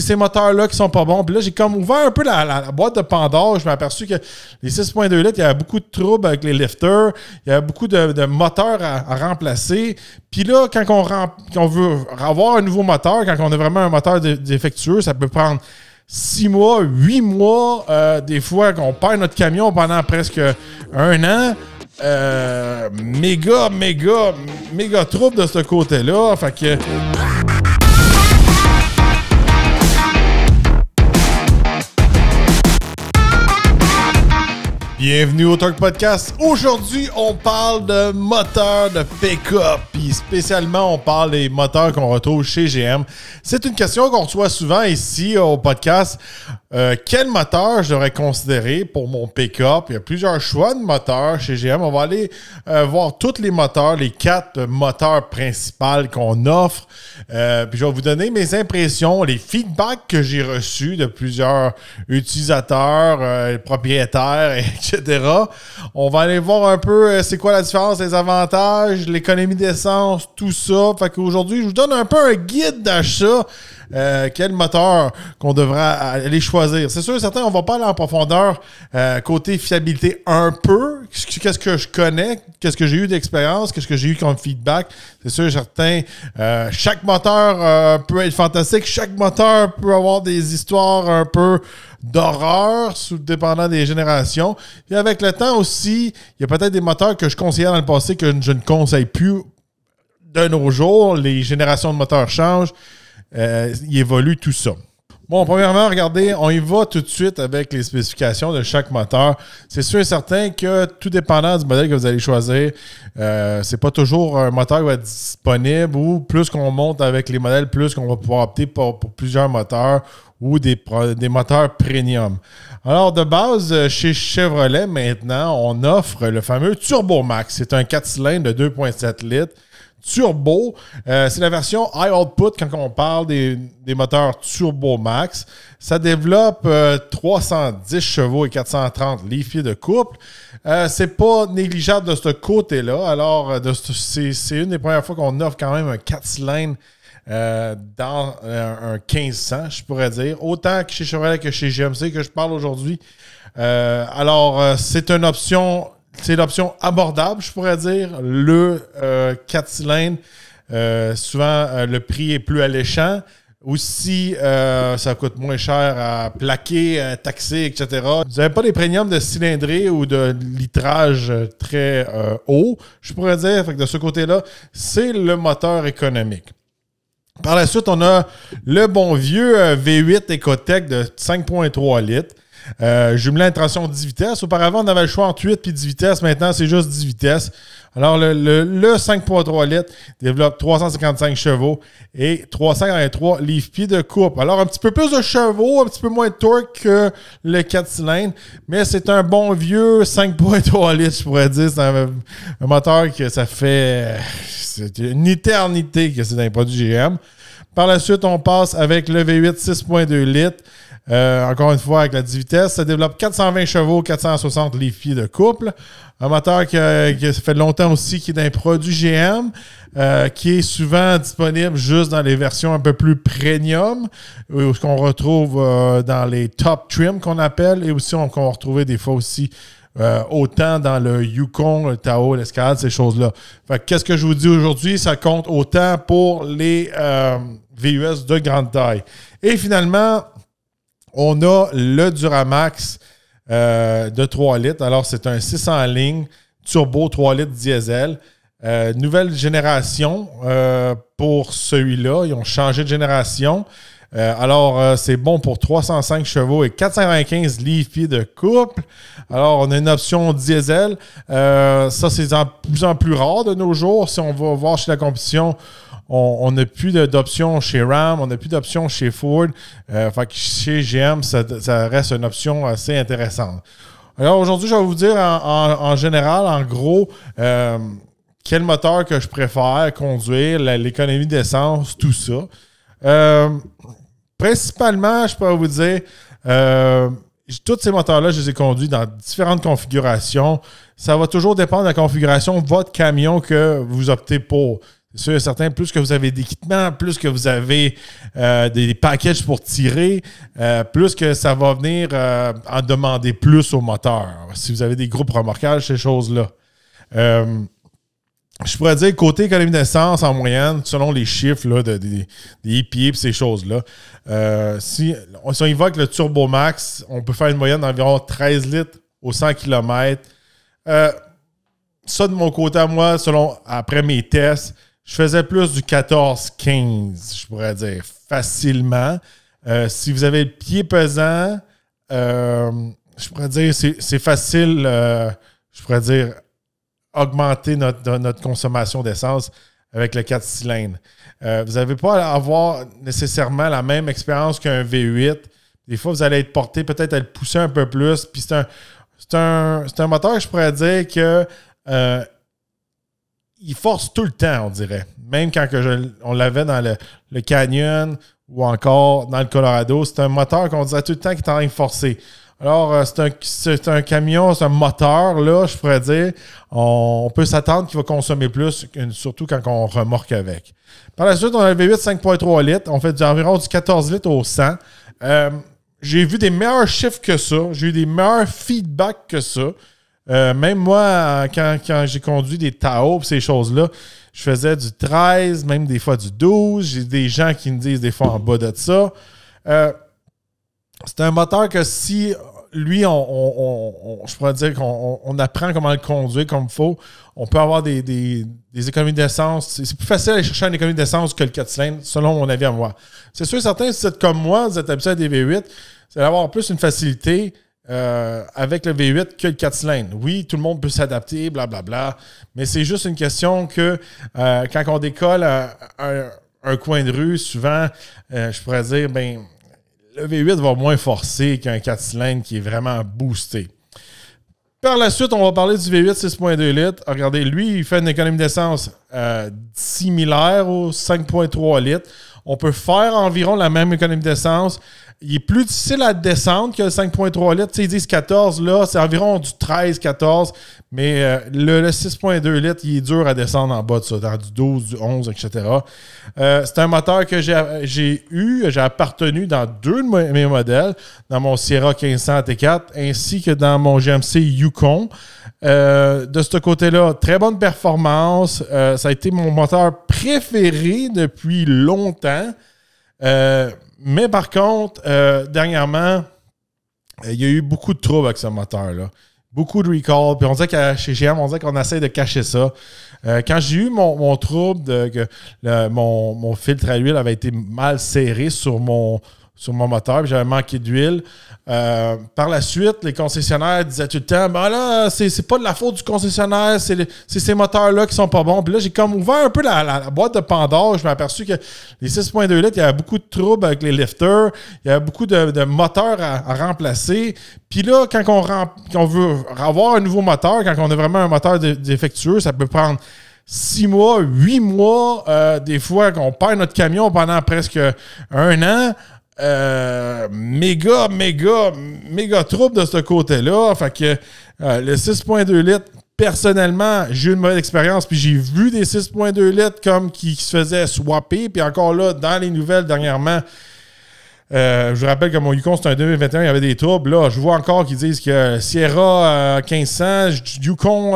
ces moteurs-là qui sont pas bons. Puis là, j'ai comme ouvert un peu la, boîte de Pandore. Je m'ai aperçu que les 6.2 litres, il y avait beaucoup de troubles avec les lifters. Il y avait beaucoup de, moteurs à, remplacer. Puis là, quand on, veut avoir un nouveau moteur, quand on a vraiment un moteur défectueux, ça peut prendre six mois, huit mois. Euh, des fois, qu'on perd notre camion pendant presque un an. Euh, méga, méga, méga trouble de ce côté-là. Fait que. Bienvenue au Talk Podcast. Aujourd'hui, on parle de moteur de pick-up puis spécialement, on parle des moteurs qu'on retrouve chez GM. C'est une question qu'on reçoit souvent ici euh, au podcast. Euh, quel moteur je devrais considérer pour mon pick-up? Il y a plusieurs choix de moteurs chez GM. On va aller euh, voir tous les moteurs, les quatre moteurs principaux qu'on offre. puis je vais vous donner mes impressions, les feedbacks que j'ai reçus de plusieurs utilisateurs, propriétaires, etc. On va aller voir un peu c'est quoi la différence, les avantages, l'économie d'essence tout ça. Fait qu'aujourd'hui, je vous donne un peu un guide d'achat. Euh, quel moteur qu'on devra aller choisir. C'est sûr, certains, on va pas aller en profondeur euh, côté fiabilité un peu. Qu'est-ce que je connais, qu'est-ce que j'ai eu d'expérience, qu'est-ce que j'ai eu comme feedback. C'est sûr, certains, euh, chaque moteur peut être fantastique, chaque moteur peut avoir des histoires un peu d'horreur, sous dépendant des générations. Et avec le temps aussi, il y a peut-être des moteurs que je conseillais dans le passé que je ne conseille plus de nos jours, les générations de moteurs changent, euh, il évolue tout ça. Bon, premièrement, regardez, on y va tout de suite avec les spécifications de chaque moteur. C'est sûr et certain que tout dépendant du modèle que vous allez choisir, euh, c'est pas toujours un moteur qui va être disponible ou plus qu'on monte avec les modèles, plus qu'on va pouvoir opter pour, plusieurs moteurs ou des, des, moteurs premium. Alors, de base, chez Chevrolet, maintenant, on offre le fameux Turbo Max. C'est un 4 cylindres de 2,7 litres turbo. Euh, c'est la version high output quand on parle des, moteurs turbo max. Ça développe 310 euh, chevaux et 430 livres de couple. Euh, c'est pas négligeable de ce côté-là. Alors, c'est, une des premières fois qu'on offre quand même un 4 cylindres dans un 1500, je pourrais dire. Autant que chez Chevrolet que chez GMC que je parle aujourd'hui. alors, c'est une option c'est l'option abordable, je pourrais dire. Le 4 euh, cylindres, euh, souvent euh, le prix est plus alléchant. Aussi, ça coûte moins cher à plaquer, à taxer, etc. Vous n'avez pas des premiums de cylindrée ou de litrage très haut, je pourrais dire. de ce côté-là, c'est le moteur économique. Par la suite, on a le bon vieux V8 Ecotec de 5.3 litres. Euh, jumelé à une 10 vitesses. Auparavant, on avait le choix entre 8 et 10 vitesses. Maintenant, c'est juste 10 vitesses. Alors, le, 5.3 litres développe 355 chevaux et 343 livres-pieds de coupe. Alors, un petit peu plus de chevaux, un petit peu moins de torque que le 4 cylindres, mais c'est un bon vieux 5.3 litres, je pourrais dire. C'est un, moteur que ça fait une éternité que c'est un les produits GM. Par la suite, on passe avec le V8 6.2 litres. Euh, encore une fois, avec la 10 vitesses, ça développe 420 chevaux, 460 livres de couple. Un moteur qui, euh, fait longtemps aussi, qui est un produit GM, euh, qui est souvent disponible juste dans les versions un peu plus premium, ou ce qu'on retrouve dans les top trim qu'on appelle, et aussi qu'on va retrouver des fois aussi autant dans le Yukon, le Tao, l'Escalade, ces choses-là. qu'est-ce que je vous dis aujourd'hui? Ça compte autant pour les VUS de grande taille. Et finalement, on a le Duramax euh, de 3 litres. Alors, c'est un 600 ligne, turbo 3 litres diesel. Euh, nouvelle génération euh, pour celui-là. Ils ont changé de génération. alors, c'est bon pour 305 chevaux et 495 livres de couple. Alors, on a une option diesel. ça, c'est de plus en plus rare de nos jours. Si on va voir chez la compétition, on n'a plus d'options chez Ram, on n'a plus d'options chez Ford. Euh, fait chez GM, ça, reste une option assez intéressante. Alors aujourd'hui, je vais vous dire en, général, en gros, euh, quel moteur que je préfère conduire, l'économie d'essence, tout ça. Euh, principalement, je peux vous dire, euh, tous ces moteurs-là, je les ai conduits dans différentes configurations. Ça va toujours dépendre de la configuration de votre camion que vous optez pour. C'est certain, plus que vous avez d'équipement, plus que vous avez euh, des, packages pour tirer, euh, plus que ça va venir euh, en demander plus au moteur. Si vous avez des groupes remorquages, ces choses-là. je pourrais dire, côté économie d'essence, en moyenne, selon les chiffres des EPA et ces choses-là, si, on y le Turbo Max, on peut faire une moyenne d'environ 13 litres au 100 km. ça, de mon côté à moi, selon après mes tests, je faisais plus du 14-15, je pourrais dire, facilement. Euh, si vous avez le pied pesant, euh, je pourrais dire, c'est facile, euh, je pourrais dire, augmenter notre, notre consommation d'essence avec le 4 cylindres. vous n'avez pas à avoir nécessairement la même expérience qu'un V8. Des fois, vous allez être porté peut-être à le pousser un peu plus. Puis c'est un, un, un, moteur, je pourrais dire, que il force tout le temps, on dirait. Même quand que je, on l'avait dans le, Canyon ou encore dans le Colorado, c'est un moteur qu'on disait tout le temps qui est en train de forcer. Alors, euh, c'est un, un, camion, c'est un moteur, là, je pourrais dire. On, peut s'attendre qu'il va consommer plus, surtout quand on remorque avec. Par la suite, on a levé 8,5,3 litres. On fait environ du 14 litres au 100. Euh, j'ai vu des meilleurs chiffres que ça. J'ai eu des meilleurs feedbacks que ça. Euh, même moi, quand, j'ai conduit des Tao ces choses-là, je faisais du 13, même des fois du 12. J'ai des gens qui me disent des fois en bas de ça. Euh, c'est un moteur que si lui, on, je pourrais dire qu'on apprend comment le conduire comme il faut, on peut avoir des, économies d'essence. C'est plus facile à chercher une économie d'essence que le 4 cylindres, selon mon avis à moi. C'est sûr, certains, si vous êtes comme moi, vous êtes habitué à des V8, c'est va avoir plus une facilité euh, avec le V8 que le 4 cylindres. Oui, tout le monde peut s'adapter, blablabla, mais c'est juste une question que euh, quand on décolle un coin de rue, souvent, euh, je pourrais dire, ben, le V8 va moins forcer qu'un 4 cylindres qui est vraiment boosté. Par la suite, on va parler du V8 6.2 litres. Ah, regardez, lui, il fait une économie d'essence similaire au 5.3 litres. On peut faire environ la même économie d'essence il est plus difficile à descendre que le 5.3 litres. Tu sais, 14, là, c'est environ du 13-14, mais euh, le, 6.2 litres, il est dur à descendre en bas de ça, dans du 12, du 11, etc. Euh, c'est un moteur que j'ai eu, j'ai appartenu dans deux de mes modèles, dans mon Sierra 1500 T4, ainsi que dans mon GMC Yukon. Euh, de ce côté-là, très bonne performance. ça a été mon moteur préféré depuis longtemps. Euh, mais par contre, euh, dernièrement, euh, il y a eu beaucoup de troubles avec ce moteur-là. Beaucoup de recall. Puis on disait que chez GM, on disait qu'on essaie de cacher ça. Euh, quand j'ai eu mon, trouble mon, mon, filtre à huile avait été mal serré sur mon, sur mon moteur, j'avais manqué d'huile. Euh, par la suite, les concessionnaires disaient tout le temps Ben là, c'est pas de la faute du concessionnaire, c'est ces moteurs-là qui sont pas bons. Puis là, j'ai comme ouvert un peu la, boîte de Pandore. Je m'ai aperçu que les 6.2 litres, il y avait beaucoup de troubles avec les lifters, il y avait beaucoup de, moteurs à, remplacer. Puis là, quand on, veut avoir un nouveau moteur, quand on a vraiment un moteur défectueux, ça peut prendre six mois, huit mois, euh, des fois qu'on perd notre camion pendant presque un an. Euh, méga, méga, méga trouble de ce côté-là. Fait que euh, le 6.2 litres, personnellement, j'ai eu une mauvaise expérience, puis j'ai vu des 6.2 litres comme qui, se faisaient swapper, puis encore là, dans les nouvelles dernièrement, euh, je vous rappelle que mon Yukon, c'était un 2021, il y avait des troubles. Là, je vois encore qu'ils disent que Sierra 1500, Yukon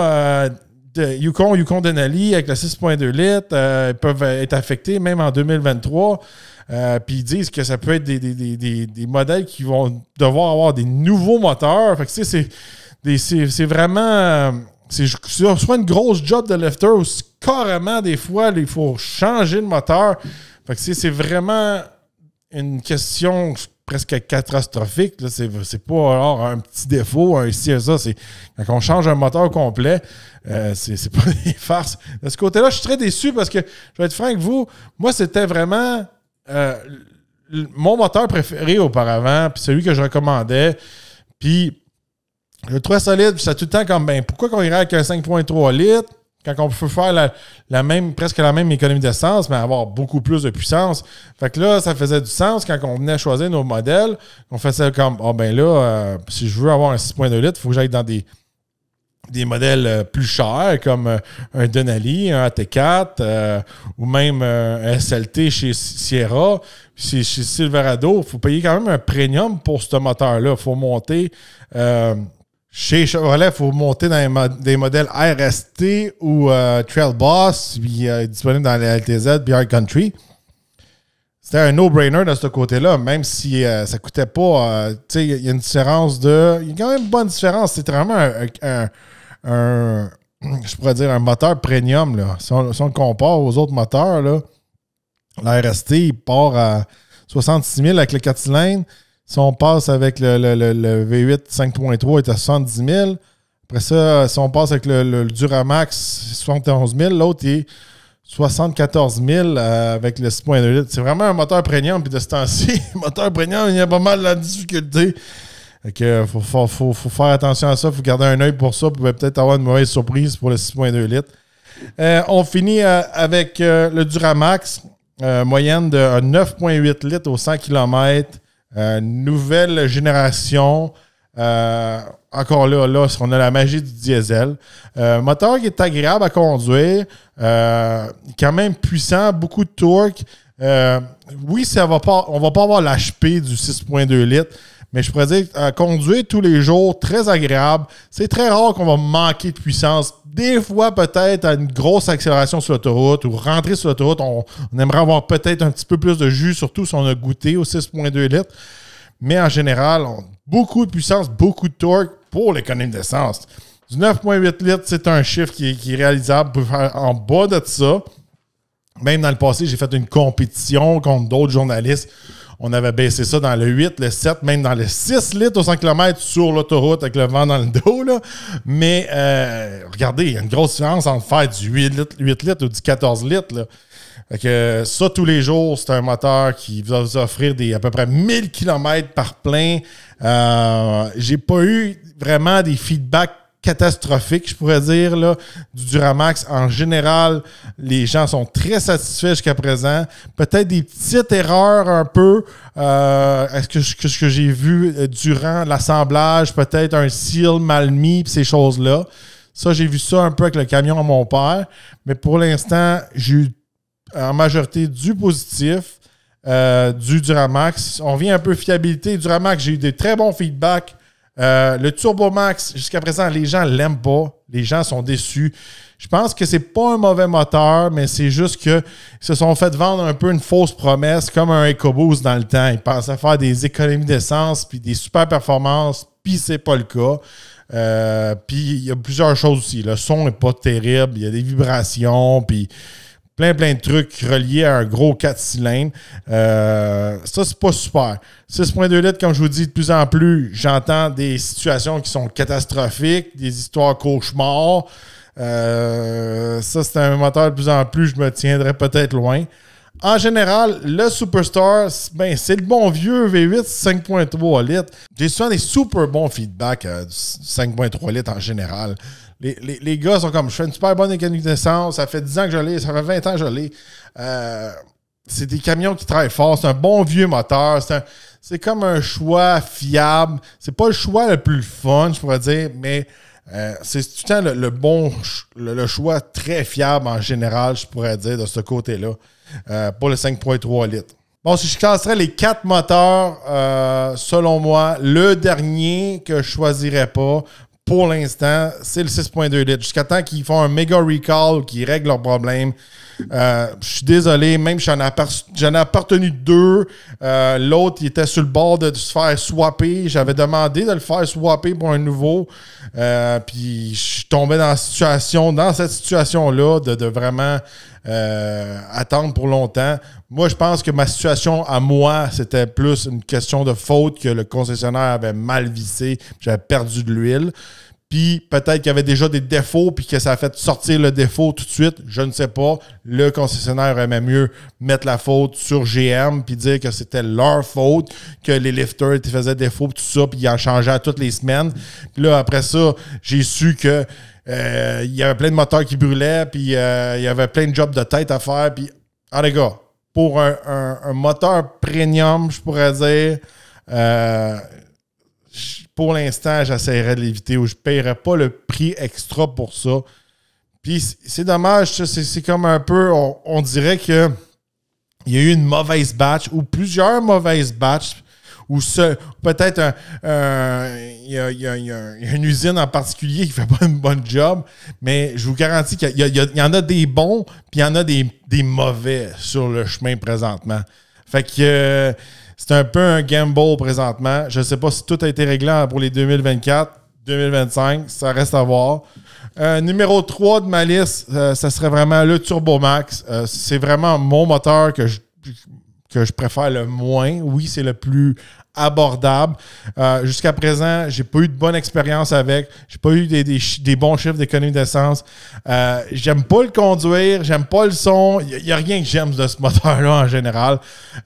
Yukon, Yukon Denali avec le 6.2 litres peuvent être affectés même en 2023. Euh, puis ils disent que ça peut être des, modèles qui vont devoir avoir des nouveaux moteurs. Fait que c'est vraiment. Euh, c'est soit une grosse job de lifter ou carrément, des fois, il faut changer le moteur. Fait que c'est vraiment une question presque catastrophique. C'est pas alors, un petit défaut, un ici, et ça. Quand on change un moteur complet, euh, c'est pas des farces. De ce côté-là, je suis très déçu parce que, je vais être franc avec vous, moi, c'était vraiment euh, mon moteur préféré auparavant, puis celui que je recommandais, puis le 3 solide, ça tout le temps comme, ben, pourquoi qu'on irait avec un 5.3 litres quand on peut faire la, même, presque la même économie d'essence, mais avoir beaucoup plus de puissance? Fait que là, ça faisait du sens quand on venait choisir nos modèles. On faisait comme, ah oh, ben là, euh, si je veux avoir un 6.2 litres, il faut que j'aille dans des des modèles euh, plus chers comme euh, un Denali, un AT4 euh, ou même un SLT chez Sierra, chez, Silverado, il faut payer quand même un premium pour ce moteur-là. Il faut monter chez Chevrolet, il faut monter dans des modèles RST ou Trailboss Trail Boss, puis disponible dans les LTZ, Beyond Country c'était un no-brainer de ce côté-là, même si ça euh, ça coûtait pas. Euh, tu sais, il y a une différence de. Il y a quand même une bonne différence. C'est vraiment un, Je pourrais dire un moteur premium, là. Si on, compare aux autres moteurs, là, la RST, part à 66 000 avec le 4 cylindres. Si on passe avec le, V8 5.3, il est à 70 000. Après ça, si on passe avec le, Duramax, 71 000. L'autre, il est 74 000 euh, avec le 6.2 litres. C'est vraiment un moteur prégnant. Puis de ce temps-ci, moteur prégnant, il y a pas mal de difficultés. difficulté. que euh, faut, faire attention à ça. faut garder un œil pour ça. Vous pouvez peut-être avoir une mauvaise surprise pour le 6.2 litres. Euh, on finit avec le Duramax. moyenne de 9.8 litres au 100 km. nouvelle génération. Euh, encore là, on a la magie du diesel. Euh, moteur qui est agréable à conduire, euh, quand même puissant, beaucoup de torque. oui, ça va pas, on va pas avoir l'HP du 6.2 litres, mais je pourrais dire à conduire tous les jours, très agréable. C'est très rare qu'on va manquer de puissance. Des fois, peut-être à une grosse accélération sur l'autoroute ou rentrer sur l'autoroute, on, on aimerait avoir peut-être un petit peu plus de jus, surtout si on a goûté au 6.2 litres mais en général, beaucoup de puissance, beaucoup de torque pour l'économie d'essence. Du 9,8 litres, c'est un chiffre qui, est réalisable en bas de ça. Même dans le passé, j'ai fait une compétition contre d'autres journalistes. On avait baissé ça dans le 8, le 7, même dans le 6 litres au 100 km sur l'autoroute avec le vent dans le dos. Mais euh, regardez, il y a une grosse différence entre faire du 8 litres, 8 litres ou du 14 litres que ça, tous les jours, c'est un moteur qui va vous offrir des à peu près 1000 km par plein. Euh, J'ai pas eu vraiment des feedbacks catastrophiques, je pourrais dire, là, du Duramax. En général, les gens sont très satisfaits jusqu'à présent. Peut-être des petites erreurs un peu. Euh, est-ce que ce que, j'ai vu euh, durant l'assemblage, peut-être un seal mal mis, ces choses-là. Ça, j'ai vu ça un peu avec le camion à mon père. Mais pour l'instant, j'ai eu euh, en majorité du positif, euh, du Duramax. On vient un peu fiabilité. Duramax, j'ai eu des très bons feedbacks. Euh, le Turbo Max, jusqu'à présent, les gens l'aiment pas. Les gens sont déçus. Je pense que c'est pas un mauvais moteur, mais c'est juste que se sont fait vendre un peu une fausse promesse, comme un EcoBoost dans le temps. Ils pensent à faire des économies d'essence, puis des super performances, puis c'est pas le cas. puis il y a plusieurs choses aussi. Le son est pas terrible, il y a des vibrations, puis plein, plein de trucs reliés à un gros 4 cylindres. Euh, ça, c'est pas super. 6.2 litres, comme je vous dis, de plus en plus, j'entends des situations qui sont catastrophiques, des histoires cauchemars. Euh, ça, c'est un moteur de plus en plus, je me tiendrais peut-être loin. En général, le Superstar, ben, c'est le bon vieux V8 5.3 litres. J'ai souvent des super bons feedbacks euh, du 5.3 litres en général. Les, gars sont comme, je fais une super bonne mécanique d'essence, ça fait 10 ans que je l'ai, ça fait 20 ans que je l'ai. Euh, c'est des camions qui travaillent fort, c'est un bon vieux moteur, c'est comme un choix fiable. C'est pas le choix le plus fun, je pourrais dire, mais euh, c'est tout le temps le, bon le, choix très fiable en général, je pourrais dire, de ce côté-là, euh, pour le 5.3 litres. Bon, si je classerais les quatre moteurs, euh, selon moi, le dernier que je choisirais pas pour l'instant, c'est le 6.2 litres. Jusqu'à temps qu'ils font un méga recall, qu'ils règlent leurs problèmes, euh, je suis désolé, même j'en ai, appartenu deux. Euh, l'autre, il était sur le bord de se faire swapper. J'avais demandé de le faire swapper pour un nouveau. Euh, puis je suis tombé dans, la situation, dans cette situation-là de, de, vraiment attendre pour longtemps. Moi, je pense que ma situation à moi, c'était plus une question de faute que le concessionnaire avait mal vissé. J'avais perdu de l'huile puis peut-être qu'il y avait déjà des défauts, puis que ça a fait sortir le défaut tout de suite, je ne sais pas. Le concessionnaire aimait mieux mettre la faute sur GM, puis dire que c'était leur faute, que les lifters faisaient défaut, puis tout ça, puis ils en changeaient toutes les semaines. Puis là, après ça, j'ai su que euh, il y avait plein de moteurs qui brûlaient, puis euh, il y avait plein de jobs de tête à faire, puis... Ah les gars, pour un, moteur premium, je pourrais dire... Euh, pour l'instant, j'essaierai de l'éviter ou je ne paierai pas le prix extra pour ça. Puis c'est dommage, c'est comme un peu, on, dirait que il y a eu une mauvaise batch ou plusieurs mauvaises batchs ou peut-être il, y a, une usine en particulier qui ne fait pas une bonne job, mais je vous garantis qu'il y, en a des bons, puis il y en a des, mauvais sur le chemin présentement. Fait que euh, c'est un peu un gamble présentement. Je ne sais pas si tout a été réglé pour les 2024, 2025. Ça reste à voir. Euh, numéro 3 de ma liste, ce euh, serait vraiment le Turbo Max. Euh, c'est vraiment mon moteur que que je préfère le moins. Oui, c'est le plus abordable. Euh, jusqu'à présent, j'ai pas eu de bonne expérience avec. J'ai pas eu des, des, bons chiffres d'économie d'essence. Euh, j'aime pas le conduire, j'aime pas le son. Il n'y a, rien que j'aime de ce moteur-là en général.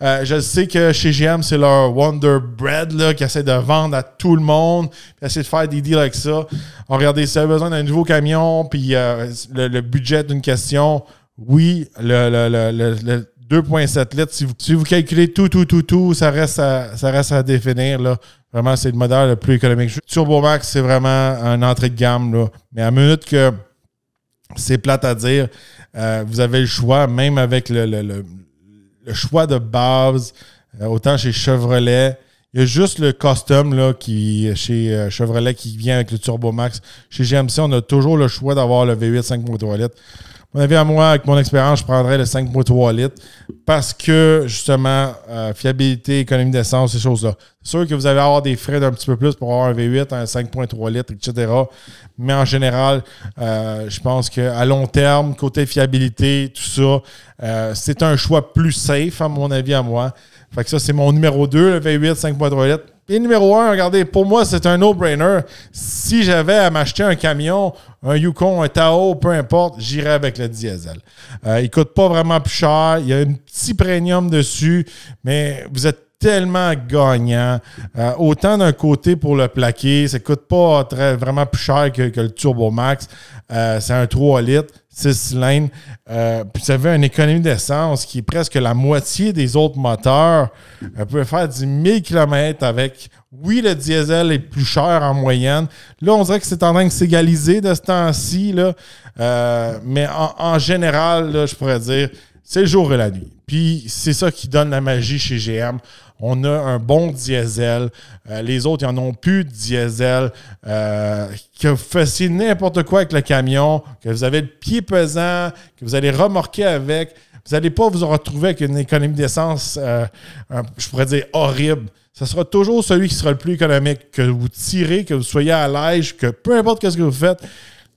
Euh, je sais que chez GM, c'est leur Wonder Bread là, qui essaie de vendre à tout le monde, qui essaie de faire des deals avec ça. On regardez, si vous besoin d'un nouveau camion, puis euh, le, le, budget d'une question, oui, le, le, le 2,7 litres. Si vous, si vous, calculez tout, tout, tout, tout, ça reste à, ça reste à définir. Là. Vraiment, c'est le modèle le plus économique. Turbo Max, c'est vraiment un entrée de gamme. Là. Mais à minute que c'est plate à dire, euh, vous avez le choix, même avec le, le, choix de base, euh, autant chez Chevrolet. Il y a juste le custom là, qui, chez euh, Chevrolet qui vient avec le Turbo Max. Chez GMC, on a toujours le choix d'avoir le V8 5.3 litres mon avis à moi, avec mon expérience, je prendrais le 5.3 litres parce que, justement, euh, fiabilité, économie d'essence, ces choses-là. C'est sûr que vous allez avoir des frais d'un petit peu plus pour avoir un V8, un 5.3 litres, etc. Mais en général, euh, je pense qu'à long terme, côté fiabilité, tout ça, euh, c'est un choix plus safe, à mon avis à moi. Fait que ça, c'est mon numéro 2, le V8 5.3 litres. Et numéro un, regardez, pour moi, c'est un no-brainer. Si j'avais à m'acheter un camion, un Yukon, un Tao, peu importe, j'irais avec le diesel. Euh, il coûte pas vraiment plus cher. Il y a un petit premium dessus, mais vous êtes tellement gagnant. Euh, autant d'un côté pour le plaquer, ça coûte pas très, vraiment plus cher que, le Turbo Max. Euh, c'est un 3 litres, 6 cylindres. Euh, puis ça fait une économie d'essence qui est presque la moitié des autres moteurs. On peut faire 10 000 km avec. Oui, le diesel est plus cher en moyenne. Là, on dirait que c'est en train de s'égaliser de ce temps-ci. mais en, général, je pourrais dire, c'est le jour et la nuit. Puis c'est ça qui donne la magie chez GM on a un bon diesel. Euh, les autres, ils en ont plus de diesel. Euh, que vous fassiez n'importe quoi avec le camion, que vous avez le pied pesant, que vous allez remorquer avec, vous n'allez pas vous retrouver avec une économie d'essence, euh, je pourrais dire, horrible. Ce sera toujours celui qui sera le plus économique. Que vous tirez, que vous soyez à l'aise, que peu importe ce que vous faites,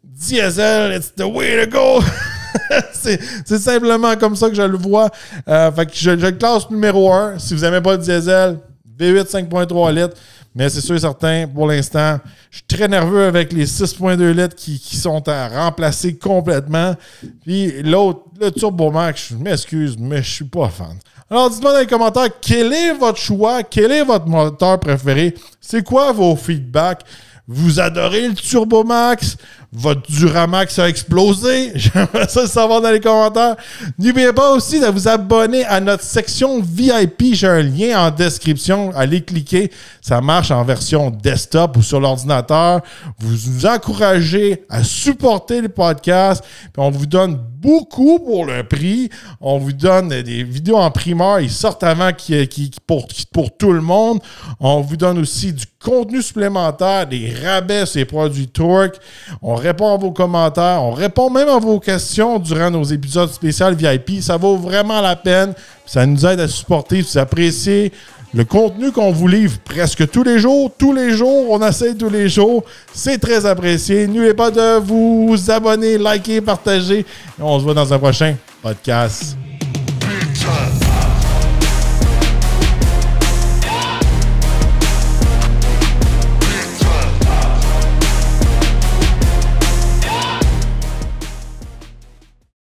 diesel, it's the way to go! c'est simplement comme ça que je le vois. Euh, je, le classe numéro 1. Si vous n'aimez pas le diesel, V8 5.3 litres. Mais c'est sûr et certain, pour l'instant, je suis très nerveux avec les 6.2 litres qui, sont à remplacer complètement. Puis l'autre, le Turbo Max, je m'excuse, mais je suis pas fan. Alors dites-moi dans les commentaires quel est votre choix, quel est votre moteur préféré, c'est quoi vos feedbacks. Vous adorez le Turbo Max, votre Duramax a explosé. J'aimerais ça le savoir dans les commentaires. N'oubliez pas aussi de vous abonner à notre section VIP. J'ai un lien en description. Allez cliquer. Ça marche en version desktop ou sur l'ordinateur. Vous nous encouragez à supporter le podcast. on vous donne beaucoup pour le prix. On vous donne des vidéos en primeur. Ils sortent avant qui, pour, tout le monde. On vous donne aussi du contenu supplémentaire, des rabais sur produits Torque répond à vos commentaires, on répond même à vos questions durant nos épisodes spéciaux VIP. Ça vaut vraiment la peine. Ça nous aide à supporter. à apprécier le contenu qu'on vous livre presque tous les jours, tous les jours, on essaie tous les jours. C'est très apprécié. N'oubliez pas de vous abonner, liker, partager. on se voit dans un prochain podcast.